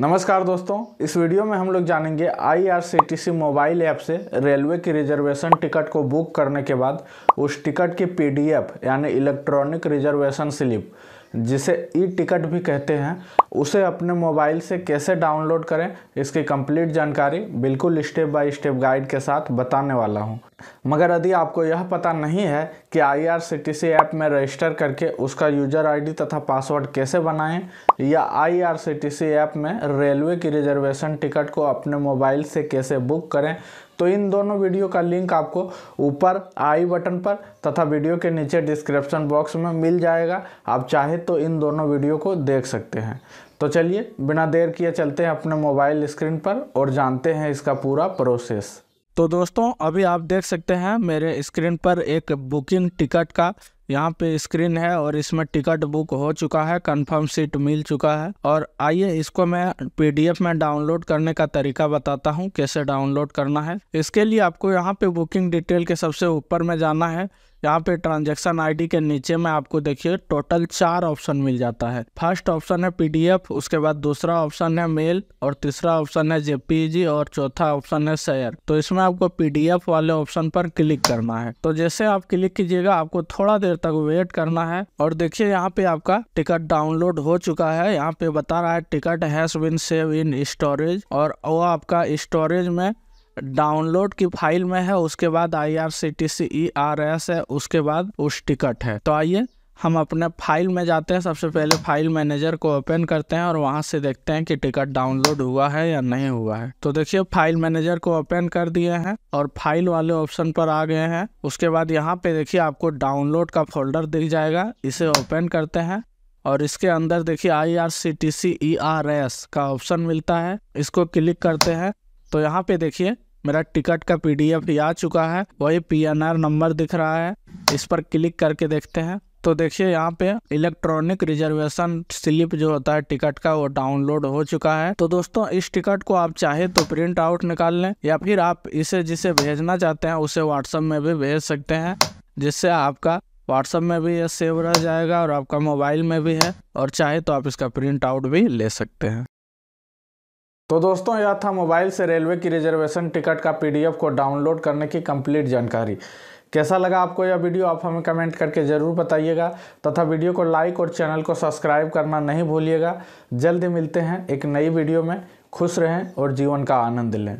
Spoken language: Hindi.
नमस्कार दोस्तों इस वीडियो में हम लोग जानेंगे आईआरसीटीसी मोबाइल ऐप से रेलवे की रिजर्वेशन टिकट को बुक करने के बाद उस टिकट की पीडीएफ यानी इलेक्ट्रॉनिक रिजर्वेशन स्लिप जिसे ई टिकट भी कहते हैं उसे अपने मोबाइल से कैसे डाउनलोड करें इसकी कंप्लीट जानकारी बिल्कुल स्टेप बाय स्टेप गाइड के साथ बताने वाला हूं। मगर यदि आपको यह पता नहीं है कि आईआरसीटीसी ऐप में रजिस्टर करके उसका यूजर आईडी तथा पासवर्ड कैसे बनाएं या आईआरसीटीसी ऐप में रेलवे की रिजर्वेशन टिकट को अपने मोबाइल से कैसे बुक करें तो इन दोनों वीडियो का लिंक आपको ऊपर आई बटन पर तथा वीडियो के नीचे डिस्क्रिप्शन बॉक्स में मिल जाएगा आप चाहे तो इन दोनों वीडियो को देख सकते हैं तो चलिए बिना देर किए चलते हैं अपने मोबाइल स्क्रीन पर और जानते हैं इसका पूरा प्रोसेस तो दोस्तों अभी आप देख सकते हैं मेरे स्क्रीन पर एक बुकिंग टिकट का यहाँ पे स्क्रीन है और इसमें टिकट बुक हो चुका है कंफर्म सीट मिल चुका है और आइए इसको मैं पीडीएफ में डाउनलोड करने का तरीका बताता हूँ कैसे डाउनलोड करना है इसके लिए आपको यहाँ पे बुकिंग डिटेल के सबसे ऊपर में जाना है यहाँ पे ट्रांजैक्शन आईडी के नीचे में आपको देखिए टोटल चार ऑप्शन मिल जाता है फर्स्ट ऑप्शन है पीडीएफ उसके बाद दूसरा ऑप्शन है मेल और तीसरा ऑप्शन है जेपीजी e और चौथा ऑप्शन है शेयर तो इसमें आपको पीडीएफ वाले ऑप्शन पर क्लिक करना है तो जैसे आप क्लिक कीजिएगा आपको थोड़ा देर देर तक वेट करना है और देखिए यहाँ पे आपका टिकट डाउनलोड हो चुका है यहाँ पे बता रहा है ticket has been save in storage और वो आपका स्टोरेज में डाउनलोड की फाइल में है उसके बाद I R C T C E R S है उसके बाद उस टिकट है तो आइए हम अपने फाइल में जाते हैं सबसे पहले फाइल मैनेजर को ओपन करते हैं और वहाँ से देखते हैं कि टिकट डाउनलोड हुआ है या नहीं हुआ है तो देखिए फाइल मैनेजर को ओपन कर दिए हैं और फाइल वाले ऑप्शन पर आ गए हैं उसके बाद यहाँ पे देखिए आपको डाउनलोड का फोल्डर दिख जाएगा इसे ओपन करते हैं और इसके अंदर देखिए I R C T C E R S का ऑप्शन मिलता है इसको क्लिक करते हैं तो यहाँ पे देखिए मेरा टिकट का पी डी एफ आ चुका है वही पी एन आर नंबर दिख रहा है इस पर क्लिक करके देखते हैं तो देखिए यहाँ पे इलेक्ट्रॉनिक रिजर्वेशन स्लिप जो होता है टिकट का वो डाउनलोड हो चुका है तो दोस्तों इस टिकट को आप चाहे तो प्रिंट आउट निकाल लें या फिर आप इसे जिसे भेजना चाहते हैं उसे व्हाट्सएप में भी भेज सकते हैं जिससे आपका व्हाट्सएप में भी ये सेव रह जाएगा और आपका मोबाइल में भी है और चाहे तो आप इसका प्रिंट आउट भी ले सकते हैं तो दोस्तों यह था मोबाइल से रेलवे की रिजर्वेशन टिकट का पीडीएफ को डाउनलोड करने की कंप्लीट जानकारी कैसा लगा आपको यह वीडियो आप हमें कमेंट करके ज़रूर बताइएगा तथा वीडियो को लाइक और चैनल को सब्सक्राइब करना नहीं भूलिएगा जल्दी मिलते हैं एक नई वीडियो में खुश रहें और जीवन का आनंद लें